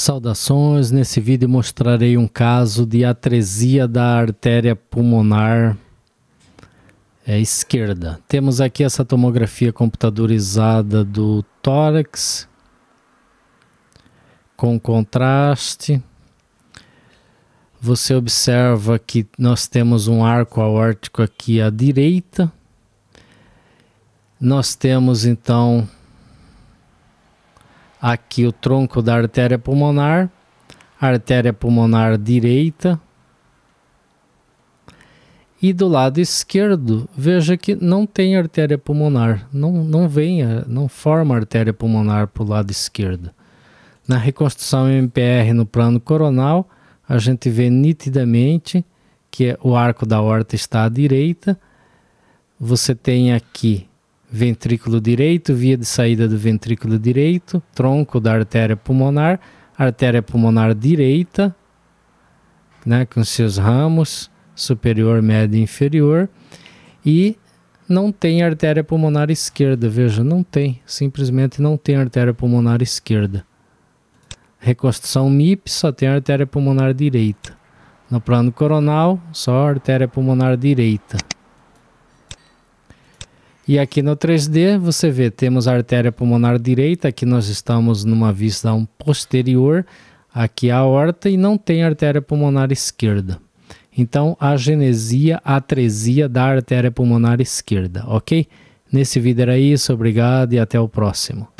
Saudações, nesse vídeo mostrarei um caso de atresia da artéria pulmonar é, esquerda. Temos aqui essa tomografia computadorizada do tórax com contraste. Você observa que nós temos um arco aórtico aqui à direita. Nós temos então aqui o tronco da artéria pulmonar, artéria pulmonar direita. E do lado esquerdo, veja que não tem artéria pulmonar, não, não vem, não forma artéria pulmonar para o lado esquerdo. Na reconstrução MPR no plano coronal, a gente vê nitidamente que é o arco da horta está à direita. Você tem aqui ventrículo direito, via de saída do ventrículo direito, tronco da artéria pulmonar, artéria pulmonar direita, né, com seus ramos superior, médio e inferior, e não tem artéria pulmonar esquerda, veja, não tem, simplesmente não tem artéria pulmonar esquerda. Reconstrução MIP só tem artéria pulmonar direita. No plano coronal, só artéria pulmonar direita. E aqui no 3D você vê, temos a artéria pulmonar direita, aqui nós estamos numa visão posterior, aqui a aorta e não tem artéria pulmonar esquerda. Então, a genesia, a atresia da artéria pulmonar esquerda, ok? Nesse vídeo era isso, obrigado e até o próximo.